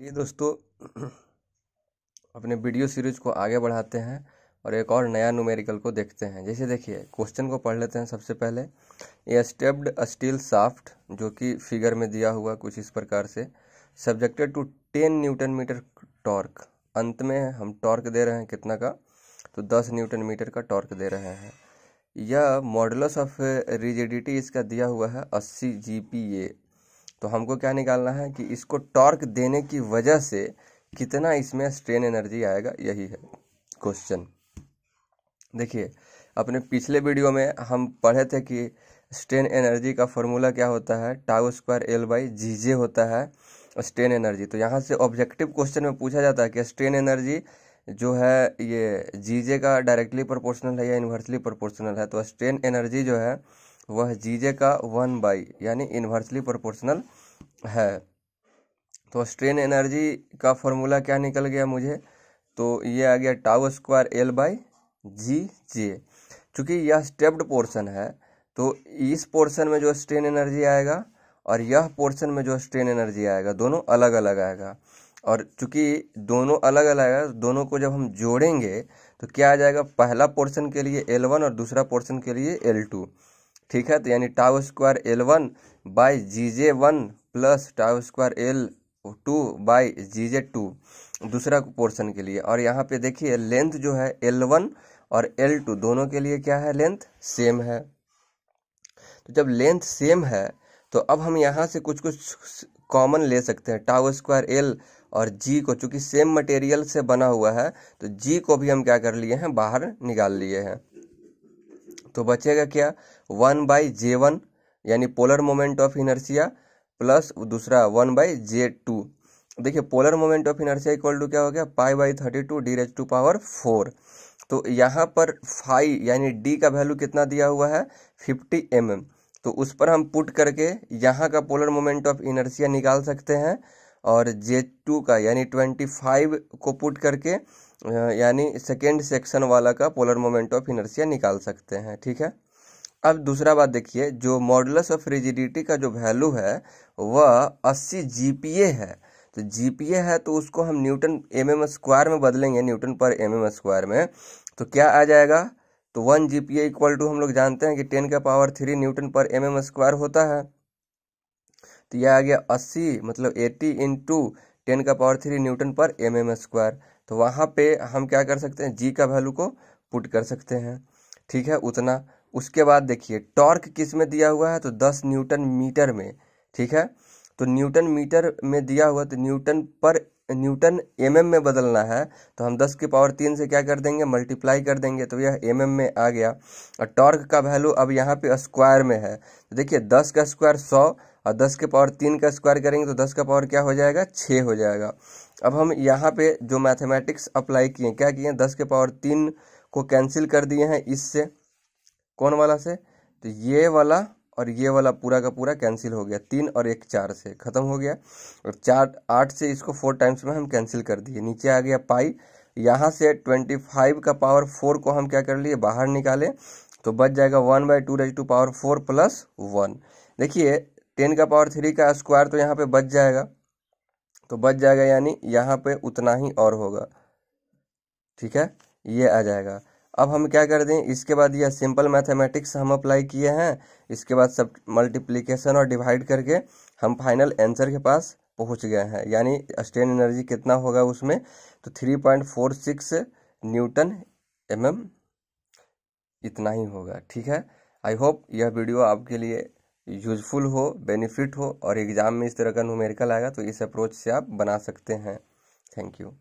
ये दोस्तों अपने वीडियो सीरीज को आगे बढ़ाते हैं और एक और नया न्यूमेरिकल को देखते हैं जैसे देखिए क्वेश्चन को पढ़ लेते हैं सबसे पहले ये स्टेप्ड स्टील साफ्ट जो कि फिगर में दिया हुआ कुछ इस प्रकार से subjected to ten newton metre torque अंत में हम टॉर्क दे रहे हैं कितना का तो दस न्यूटन मीटर का टॉर्क दे रहे हैं यह मॉडल्स ऑफ रिजिडिटी इसका दिया हुआ है अस्सी जी पी ए तो हमको क्या निकालना है कि इसको टॉर्क देने की वजह से कितना इसमें स्ट्रेन एनर्जी आएगा यही है क्वेश्चन देखिए अपने पिछले वीडियो में हम पढ़े थे कि स्ट्रेन एनर्जी का फॉर्मूला क्या होता है tau square L by G J होता है स्ट्रेन एनर्जी तो यहाँ से ऑब्जेक्टिव क्वेश्चन में पूछा जाता है कि स्ट्रेन एनर्जी जो है ये जी जे का डायरेक्टली प्रोपोर्शनल है या इन्वर्सली प्रोपोर्शनल है तो स्ट्रेन एनर्जी जो है वह जी जे का वन बाई यानी इन्वर्सली प्रोपोर्शनल है तो स्ट्रेन एनर्जी का फॉर्मूला क्या निकल गया मुझे तो ये आ गया tau square L by G J चूँकि यह स्टेप्ड पोर्शन है तो इस पोर्शन में जो स्ट्रेन एनर्जी आएगा और यह पोर्शन में जो स्ट्रेन एनर्जी आएगा दोनों अलग अलग आएगा और चूंकि दोनों अलग अलग आएगा दोनों को जब हम जोड़ेंगे तो क्या आ जाएगा पहला पोर्शन के लिए L1 और दूसरा पोर्शन के लिए L2 ठीक है तो यानी tau square L one by G J one plus tau square L two by G J two दूसरा पोर्शन के लिए और यहाँ पे देखिए लेंथ जो है एल वन और एल टू दोनों के लिए क्या है लेंथ सेम है तो जब लेंथ सेम है तो अब हम यहाँ से कुछ कुछ कॉमन ले सकते हैं टाउ स्क्वायर एल और जी को चूंकि सेम मटेरियल से बना हुआ है तो जी को भी हम क्या कर लिए हैं बाहर निकाल लिए हैं तो बचेगा क्या वन बाई जे वन यानी polar moment of inertia plus दूसरा वन बाई जे टू देखिए polar moment of inertia equal to क्या हो गया pi by thirty two D raise to power four तो यहाँ पर फाई यानी डी का वैल्यू कितना दिया हुआ है फिफ्टी एम mm. तो उस पर हम पुट करके यहाँ का पोलर मोमेंट ऑफ इनर्सिया निकाल सकते हैं और जे टू का यानी ट्वेंटी फाइव को पुट करके यानी सेकेंड सेक्शन वाला का पोलर मोमेंट ऑफ इनर्सिया निकाल सकते हैं ठीक है अब दूसरा बात देखिए जो मॉडलस ऑफ रिजिडिटी का जो वैल्यू है वह 80 जी है तो जी है तो उसको हम न्यूटन एम एम स्क्वायर में बदलेंगे न्यूटन पर एम एम स्क्वायर में तो क्या आ जाएगा तो one G P equal to हम लोग जानते हैं कि टेन का पावर थ्री न्यूटन पर एम एम स्क्वायर होता है दिया गया अस्सी मतलब एटी इंटू टेन का पावर थ्री न्यूटन पर एम एम स्क्वायर तो वहाँ पे हम क्या कर सकते हैं जी का वैल्यू को पुट कर सकते हैं ठीक है उतना उसके बाद देखिए टॉर्क किस में दिया हुआ है तो दस न्यूटन मीटर में ठीक है तो न्यूटन मीटर में दिया हुआ तो न्यूटन पर न्यूटन एम mm में बदलना है तो हम 10 की पावर तीन से क्या कर देंगे मल्टीप्लाई कर देंगे तो यह एम mm में आ गया और टॉर्क का वैल्यू अब यहाँ पे स्क्वायर में है तो देखिए 10 का स्क्वायर 100 और 10 के पावर तीन का स्क्वायर करेंगे तो 10 का पावर क्या हो जाएगा छः हो जाएगा अब हम यहाँ पे जो मैथमेटिक्स अप्लाई किए क्या किए दस के पावर तीन को कैंसिल कर दिए हैं इससे कौन वाला से तो ये वाला और ये वाला पूरा का पूरा कैंसिल हो गया तीन और एक चार से ख़त्म हो गया और चार आठ से इसको फोर टाइम्स में हम कैंसिल कर दिए नीचे आ गया पाई यहाँ से ट्वेंटी फाइव का पावर फोर को हम क्या कर लिए बाहर निकालें तो बच जाएगा one by two raise to power four plus one देखिए टेन का पावर थ्री का स्क्वायर तो यहाँ पे बच जाएगा तो बच जाएगा यानी यहाँ पे उतना ही और होगा ठीक है ये आ जाएगा अब हम क्या कर दें इसके बाद यह सिंपल मैथमेटिक्स हम अप्लाई किए हैं इसके बाद सब मल्टीप्लीकेशन और डिवाइड करके हम फाइनल आंसर के पास पहुंच गए हैं यानी स्टेन एनर्जी कितना होगा उसमें तो three point four six newton M M इतना ही होगा ठीक है आई होप यह वीडियो आपके लिए यूजफुल हो बेनिफिट हो और एग्ज़ाम में इस तरह का न्यूमेरिकल आएगा तो इस अप्रोच से आप बना सकते हैं थैंक यू